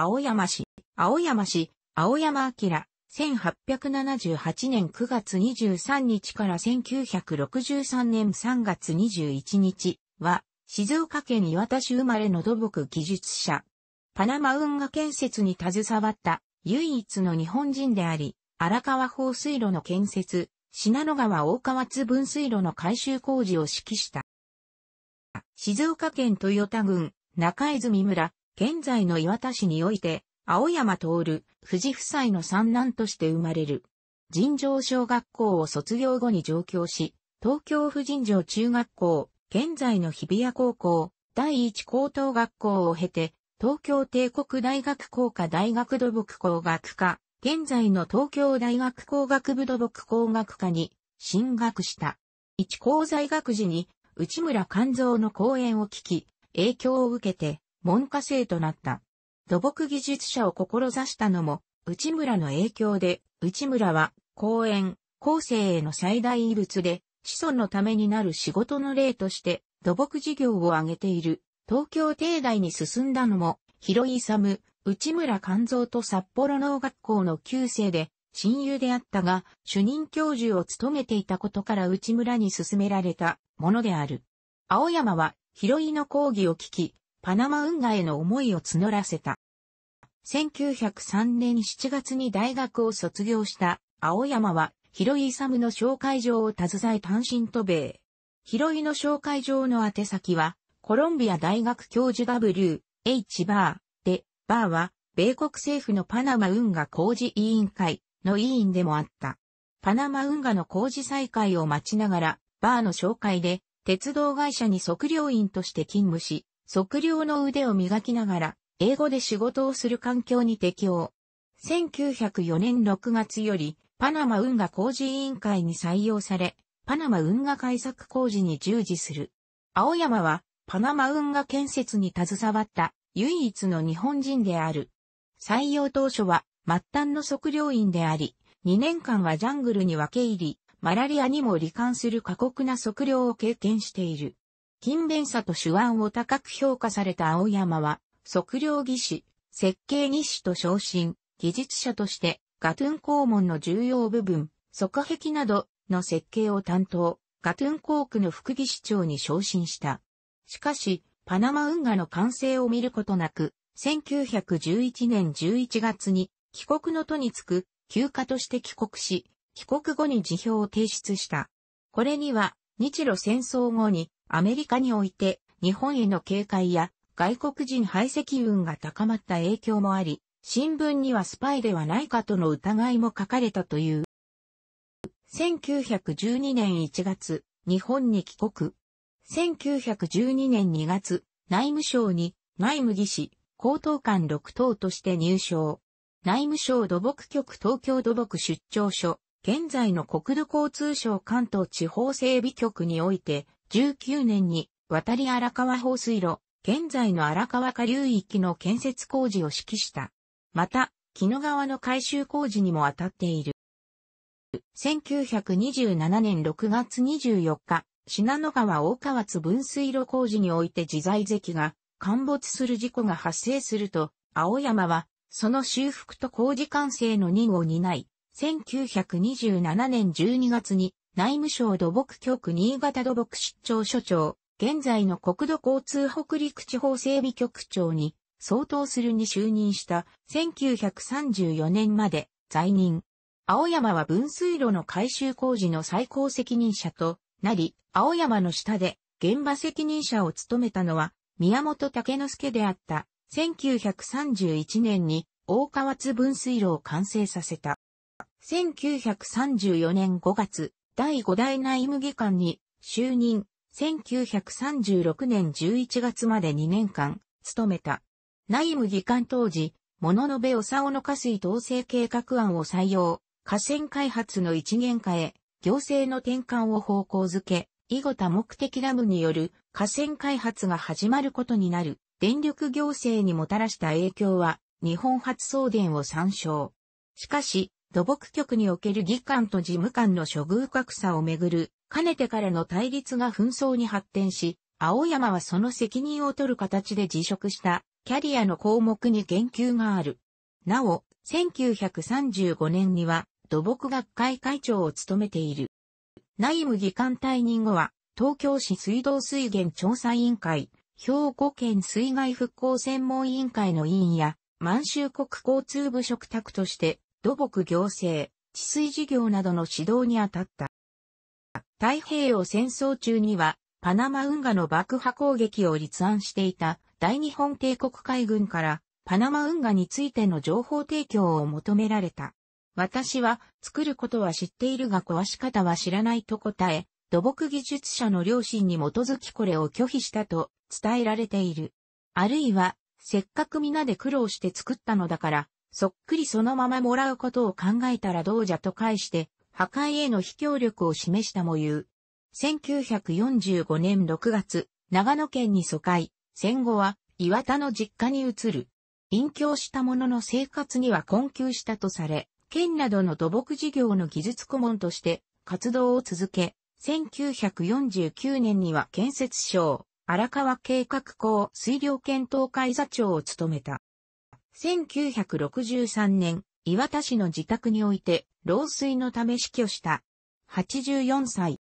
青山市、青山市、青山明、1878年9月23日から1963年3月21日は、静岡県岩田市生まれの土木技術者。パナマ運河建設に携わった唯一の日本人であり、荒川放水路の建設、信濃川大川津分水路の改修工事を指揮した。静岡県豊田郡中泉村現在の岩田市において、青山徹、富士夫妻の三男として生まれる。尋常小学校を卒業後に上京し、東京婦人城中学校、現在の日比谷高校、第一高等学校を経て、東京帝国大学工科大学土木工学科、現在の東京大学工学部土木工学科に進学した。一高在学時に内村勘蔵の講演を聞き、影響を受けて文科生となった。土木技術者を志したのも、内村の影響で、内村は、公園、後世への最大遺物で、子孫のためになる仕事の例として、土木事業を挙げている、東京帝大に進んだのも、広井勇、内村勘三と札幌農学校の旧生で、親友であったが、主任教授を務めていたことから内村に勧められたものである。青山は、広井の講義を聞き、パナマ運河への思いを募らせた。1903年7月に大学を卒業した青山は、広井ムの紹介状を携え単身渡米。広井の紹介状の宛先は、コロンビア大学教授 W. H. バーで、バーは、米国政府のパナマ運河工事委員会の委員でもあった。パナマ運河の工事再開を待ちながら、バーの紹介で、鉄道会社に測量員として勤務し、測量の腕を磨きながら、英語で仕事をする環境に適応。1904年6月より、パナマ運河工事委員会に採用され、パナマ運河開作工事に従事する。青山は、パナマ運河建設に携わった唯一の日本人である。採用当初は末端の測量員であり、2年間はジャングルに分け入り、マラリアにも罹患する過酷な測量を経験している。勤勉さと手腕を高く評価された青山は、測量技師、設計技師と昇進、技術者として、ガトゥン公門の重要部分、側壁などの設計を担当、ガトゥン校区の副技師長に昇進した。しかし、パナマ運河の完成を見ることなく、1911年11月に帰国の途につく休暇として帰国し、帰国後に辞表を提出した。これには日露戦争後にアメリカにおいて日本への警戒や外国人排斥運が高まった影響もあり、新聞にはスパイではないかとの疑いも書かれたという。1912年1月、日本に帰国。1912年2月、内務省に内務技師、高等官6等として入省。内務省土木局東京土木出張所、現在の国土交通省関東地方整備局において、19年に渡り荒川放水路、現在の荒川下流域の建設工事を指揮した。また、木野川の改修工事にも当たっている。1927年6月24日、信濃川大川津分水路工事において自在石が陥没する事故が発生すると、青山は、その修復と工事完成の任を担い、1927年12月に内務省土木局新潟土木出張所長、現在の国土交通北陸地方整備局長に相当するに就任した1934年まで在任。青山は分水路の改修工事の最高責任者となり、青山の下で現場責任者を務めたのは宮本武之助であった。1931年に大川津分水路を完成させた。1934年5月、第5代内務議官に就任、1936年11月まで2年間、務めた。内務議官当時、物部治の下水統制計画案を採用、河川開発の一元化へ、行政の転換を方向づけ、囲碁多目的ダムによる河川開発が始まることになる、電力行政にもたらした影響は、日本発送電を参照。しかし、土木局における議官と事務官の処遇格差をめぐる、かねてからの対立が紛争に発展し、青山はその責任を取る形で辞職したキャリアの項目に言及がある。なお、1935年には土木学会会長を務めている。内務議官退任後は、東京市水道水源調査委員会、兵庫県水害復興専門委員会の委員や、満州国交通部職宅として、土木行政、治水事業などの指導に当たった。太平洋戦争中には、パナマ運河の爆破攻撃を立案していた大日本帝国海軍からパナマ運河についての情報提供を求められた。私は作ることは知っているが壊し方は知らないと答え、土木技術者の良心に基づきこれを拒否したと伝えられている。あるいは、せっかく皆で苦労して作ったのだから、そっくりそのままもらうことを考えたらどうじゃと返して、破壊への非協力を示したも言う。1945年6月、長野県に疎開、戦後は岩田の実家に移る。隠居した者の生活には困窮したとされ、県などの土木事業の技術顧問として活動を続け、1949年には建設省、荒川計画校水量検討会座長を務めた。1963年、岩田市の自宅において、老衰のため死去した。84歳。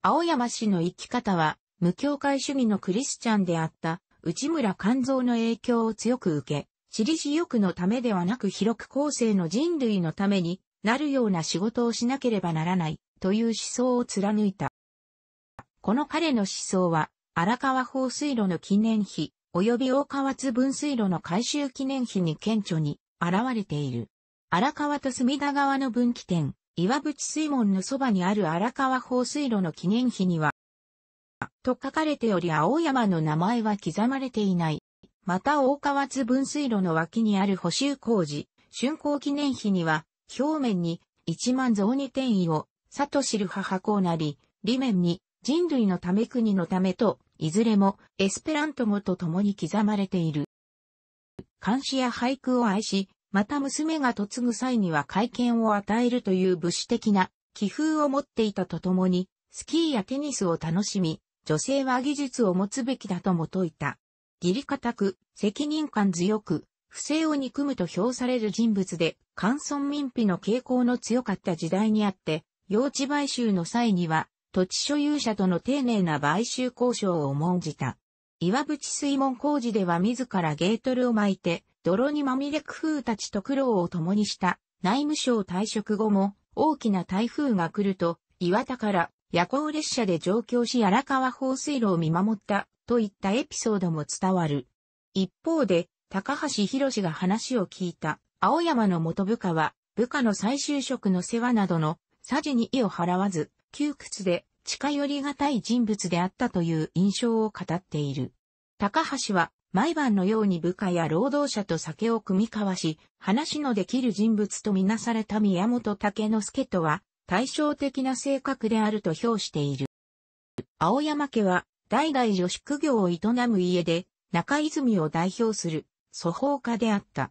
青山氏の生き方は、無教会主義のクリスチャンであった内村勘蔵の影響を強く受け、私利私欲のためではなく広く後世の人類のためになるような仕事をしなければならないという思想を貫いた。この彼の思想は、荒川放水路の記念碑、及び大川津分水路の改修記念碑に顕著に現れている。荒川と隅田川の分岐点、岩淵水門のそばにある荒川放水路の記念碑には、と書かれており青山の名前は刻まれていない。また大川津分水路の脇にある補修工事、竣工記念碑には、表面に一万雑に転移を、里知る母子なり、裏面に人類のため国のためといずれもエスペラント語と共に刻まれている。監視や俳句を愛し、また娘が嫁ぐ際には会見を与えるという武士的な気風を持っていたとともに、スキーやテニスを楽しみ、女性は技術を持つべきだとも説いた。義理固く、責任感強く、不正を憎むと評される人物で、関村民費の傾向の強かった時代にあって、用地買収の際には、土地所有者との丁寧な買収交渉を重んじた。岩淵水門工事では自らゲートルを巻いて、泥にまみれ工夫たちと苦労を共にした。内務省退職後も、大きな台風が来ると、岩田から夜行列車で上京し荒川放水路を見守ったといったエピソードも伝わる。一方で、高橋博が話を聞いた青山の元部下は、部下の再就職の世話などの、さじに意を払わず、窮屈で近寄りがたい人物であったという印象を語っている。高橋は毎晩のように部下や労働者と酒を組み交わし、話のできる人物とみなされた宮本武之助とは対照的な性格であると評している。青山家は代々女子苦行を営む家で中泉を代表する祖法家であった。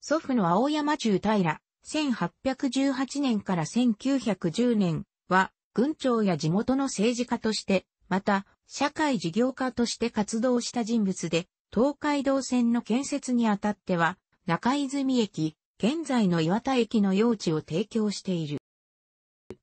祖父の青山中平、1818年から1910年は軍長や地元の政治家として、また、社会事業家として活動した人物で、東海道線の建設にあたっては、中泉駅、現在の岩田駅の用地を提供している。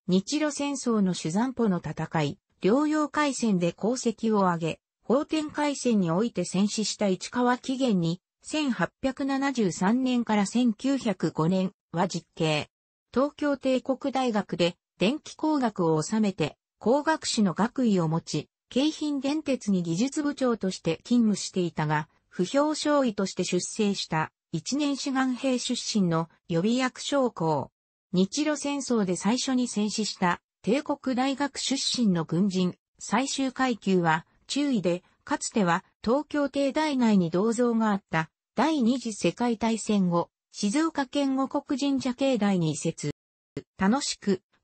日露戦争の主残歩の戦い、両洋海戦で功績を挙げ、法天海戦において戦死した市川紀元に、1873年から1905年は実刑。東京帝国大学で電気工学を収めて、工学士の学位を持ち、京浜電鉄に技術部長として勤務していたが、不評少尉として出生した一年志願兵出身の予備役将校。日露戦争で最初に戦死した帝国大学出身の軍人、最終階級は中尉で、かつては東京帝大内に銅像があった第二次世界大戦後、静岡県護国神社境内に移設。楽しく